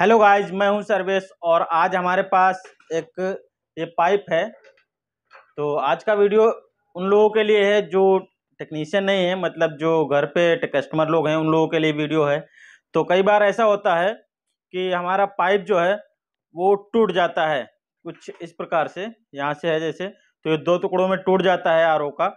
hello guys मैं हूं सर्वेश और आज हमारे पास एक ये पाइप है तो आज का वीडियो उन लोगों के लिए है जो टेक्नीशियन नहीं है मतलब जो घर पे कस्टमर लोग हैं उन लोगों के लिए वीडियो है तो कई बार ऐसा होता है कि हमारा पाइप जो है वो टूट जाता है कुछ इस प्रकार से यहाँ से है जैसे तो ये दो टुकड़ों में टूट जाता है आर का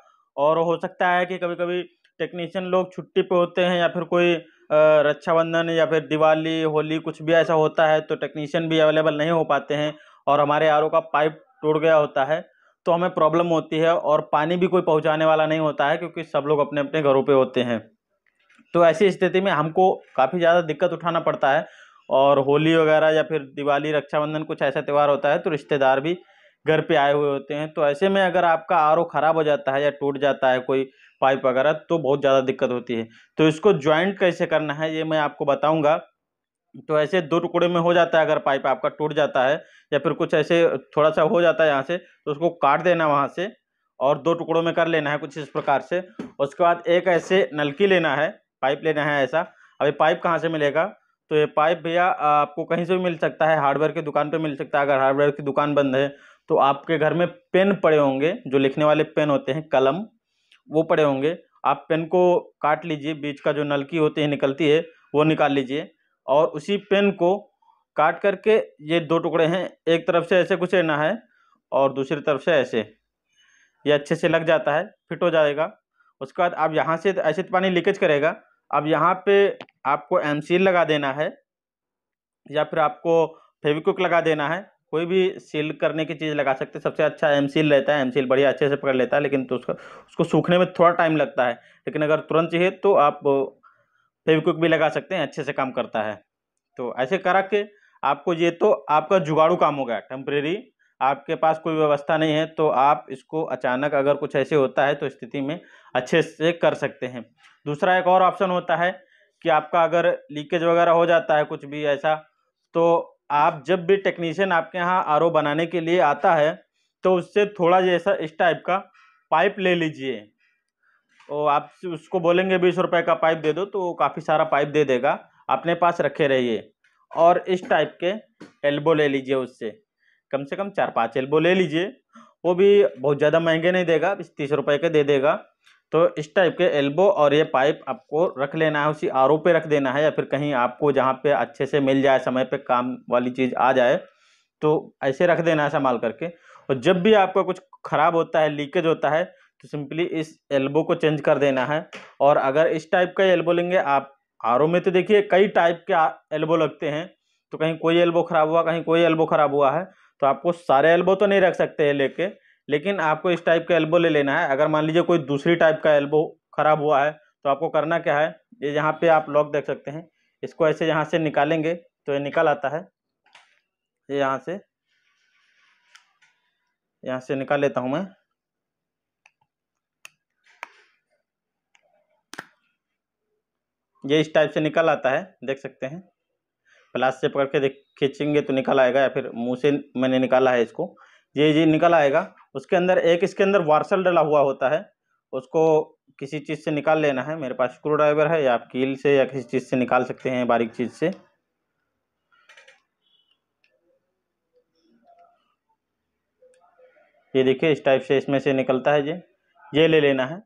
और हो सकता है कि कभी कभी टेक्नीशियन लोग छुट्टी पे होते हैं या फिर कोई रक्षाबंधन या फिर दिवाली होली कुछ भी ऐसा होता है तो टेक्नीशियन भी अवेलेबल नहीं हो पाते हैं और हमारे आर का पाइप टूट गया होता है तो हमें प्रॉब्लम होती है और पानी भी कोई पहुंचाने वाला नहीं होता है क्योंकि सब लोग अपने अपने घरों पे होते हैं तो ऐसी स्थिति में हमको काफ़ी ज़्यादा दिक्कत उठाना पड़ता है और होली वगैरह या फिर दिवाली रक्षाबंधन कुछ ऐसा त्यौहार होता है तो रिश्तेदार भी घर पे आए हुए होते हैं तो ऐसे में अगर आपका आर खराब हो जाता है या टूट जाता है कोई पाइप वगैरह तो बहुत ज़्यादा दिक्कत होती है तो इसको ज्वाइंट कैसे करना है ये मैं आपको बताऊँगा तो ऐसे दो टुकड़े में हो जाता है अगर पाइप आपका टूट जाता है या फिर कुछ ऐसे थोड़ा सा हो जाता है यहाँ से तो उसको काट देना वहाँ से और दो टुकड़ों में कर लेना है कुछ इस प्रकार से उसके बाद एक ऐसे नलकी लेना है पाइप लेना है ऐसा अब ये पाइप कहाँ से मिलेगा तो ये पाइप भैया आपको कहीं से भी मिल सकता है हार्डवेयर की दुकान पे मिल सकता है अगर हार्डवेयर की दुकान बंद है तो आपके घर में पेन पड़े होंगे जो लिखने वाले पेन होते हैं कलम वो पड़े होंगे आप पेन को काट लीजिए बीच का जो नलकी होती है निकलती है वो निकाल लीजिए और उसी पेन को काट करके ये दो टुकड़े हैं एक तरफ से ऐसे कुछ लेना है और दूसरी तरफ से ऐसे ये अच्छे से लग जाता है फिट हो जाएगा उसके बाद आप यहाँ से ऐसे पानी लीकेज करेगा अब यहाँ पे आपको एम लगा देना है या फिर आपको फेविक्विक लगा देना है कोई भी सील करने की चीज़ लगा सकते हैं सबसे अच्छा एम सील रहता है एम सील बढ़िया अच्छे से पकड़ लेता है लेकिन तो उसका उसको सूखने में थोड़ा टाइम लगता है लेकिन अगर तुरंत चाहिए तो आप फेविक्विक भी लगा सकते हैं अच्छे से काम करता है तो ऐसे करा के आपको ये तो आपका जुगाड़ू काम हो गया टेम्परेरी आपके पास कोई व्यवस्था नहीं है तो आप इसको अचानक अगर कुछ ऐसे होता है तो स्थिति में अच्छे से कर सकते हैं दूसरा एक और ऑप्शन होता है कि आपका अगर लीकेज वगैरह हो जाता है कुछ भी ऐसा तो आप जब भी टेक्नीशियन आपके यहाँ आर बनाने के लिए आता है तो उससे थोड़ा जैसा इस टाइप का पाइप ले लीजिए और आप उसको बोलेंगे बीस रुपए का पाइप दे दो तो काफ़ी सारा पाइप दे देगा अपने पास रखे रहिए और इस टाइप के एल्बो ले लीजिए उससे कम से कम चार पाँच एल्बो ले लीजिए वो भी बहुत ज़्यादा महंगे नहीं देगा बीस तीस रुपए के दे देगा तो इस टाइप के एल्बो और ये पाइप आपको रख लेना है उसी आर पे रख देना है या फिर कहीं आपको जहाँ पे अच्छे से मिल जाए समय पे काम वाली चीज़ आ जाए तो ऐसे रख देना है संभाल करके और जब भी आपका कुछ ख़राब होता है लीकेज होता है तो सिंपली इस एल्बो को चेंज कर देना है और अगर इस टाइप का एल्बो लेंगे आप आर में तो देखिए कई टाइप के एल्बो लगते हैं तो कहीं कोई एल्बो ख़राब हुआ कहीं कोई एल्बो ख़राब हुआ है तो आपको सारे एल्बो तो नहीं रख सकते हैं लेके लेकिन आपको इस टाइप का एल्बो ले लेना है अगर मान लीजिए कोई दूसरी टाइप का एल्बो ख़राब हुआ है तो आपको करना क्या है ये यहाँ पे आप लॉक देख सकते हैं इसको ऐसे यहाँ से निकालेंगे तो ये निकाल आता है ये यहाँ से यहाँ से निकाल लेता हूँ मैं ये इस टाइप से निकल आता है देख सकते हैं प्लास से पकड़ के देख खींचेंगे तो निकल आएगा या फिर मुंह से मैंने निकाला है इसको ये ये निकल आएगा उसके अंदर एक इसके अंदर वार्सल डला हुआ होता है उसको किसी चीज़ से निकाल लेना है मेरे पास स्क्रू ड्राइवर है या आप कील से या किसी चीज़ से निकाल सकते हैं बारीक चीज़ से ये देखिए इस टाइप से इसमें से निकलता है ये ये ले लेना है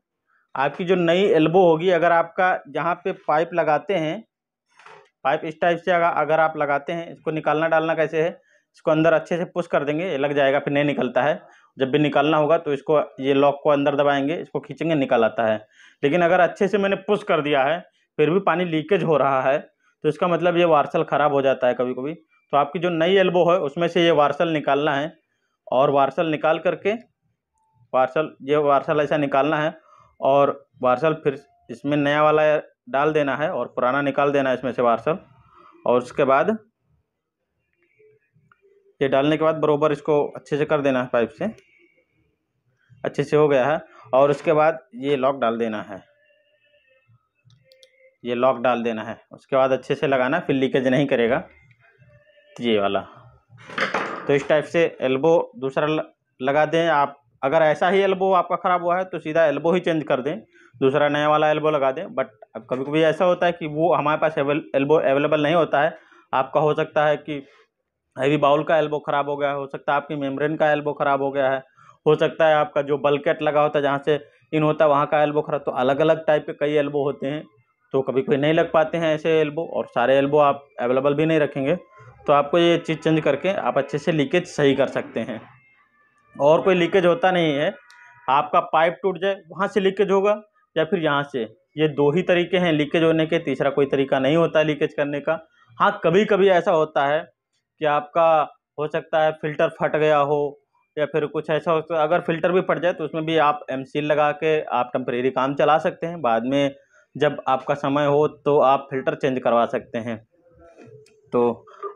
आपकी जो नई एल्बो होगी अगर आपका जहाँ पे पाइप लगाते हैं पाइप इस टाइप से अगर आप लगाते हैं इसको निकालना डालना कैसे है इसको अंदर अच्छे से पुश कर देंगे लग जाएगा फिर नहीं निकलता है जब भी निकालना होगा तो इसको ये लॉक को अंदर दबाएंगे इसको खींचेंगे निकल आता है लेकिन अगर अच्छे से मैंने पुश कर दिया है फिर भी पानी लीकेज हो रहा है तो इसका मतलब ये वार्सल ख़राब हो जाता है कभी कभी तो आपकी जो नई एल्बो है उसमें से ये वार्सल निकालना है और वार्सल निकाल करके वार्सल ये वार्सल ऐसा निकालना है और वार्सल फिर इसमें नया वाला डाल देना है और पुराना निकाल देना है इसमें से वार्सल और उसके बाद ये डालने के बाद बरोबर इसको अच्छे से कर देना है पाइप से अच्छे से हो गया है और उसके बाद ये लॉक डाल देना है ये लॉक डाल देना है उसके बाद अच्छे से लगाना फिर लीकेज नहीं करेगा ये वाला तो इस टाइप से एल्बो दूसरा लगा दें आप अगर ऐसा ही एल्बो आपका ख़राब हुआ है तो सीधा एल्बो ही चेंज कर दें दूसरा नया वाला एल्बो लगा दें बट अब कभी कभी ऐसा होता है कि वो हमारे पास एल्बो अवेलेबल नहीं होता है आपका हो सकता है कि हैवी बाउल का एल्बो खराब हो गया हो सकता है आपकी मेम्ब्रेन का एल्बो खराब हो गया है हो सकता है आपका जो बल्केट लगा होता है जहाँ से इन होता है वहाँ का एल्बो खराब तो अलग अलग टाइप के कई एल्बो होते हैं तो कभी कोई नहीं लग पाते हैं ऐसे एल्बो और सारे एल्बो आप अवेलेबल भी नहीं रखेंगे तो आपको ये चीज़ चेंज करके आप अच्छे से लीकेज सही कर सकते हैं और कोई लीकेज होता नहीं है आपका पाइप टूट जाए वहाँ से लीकेज होगा या फिर यहाँ से ये दो ही तरीके हैं लीकेज होने के तीसरा कोई तरीका नहीं होता है लीकेज करने का हाँ कभी कभी ऐसा होता है कि आपका हो सकता है फ़िल्टर फट गया हो या फिर कुछ ऐसा हो तो अगर फ़िल्टर भी फट जाए तो उसमें भी आप एम लगा के आप टम्परेरी काम चला सकते हैं बाद में जब आपका समय हो तो आप फ़िल्टर चेंज करवा सकते हैं तो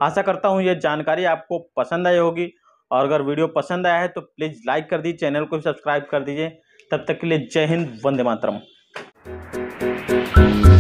आशा करता हूँ ये जानकारी आपको पसंद आई होगी और अगर वीडियो पसंद आया है तो प्लीज़ लाइक कर दीजिए चैनल को भी सब्सक्राइब कर दीजिए तब तक के लिए जय हिंद वंदे मातरम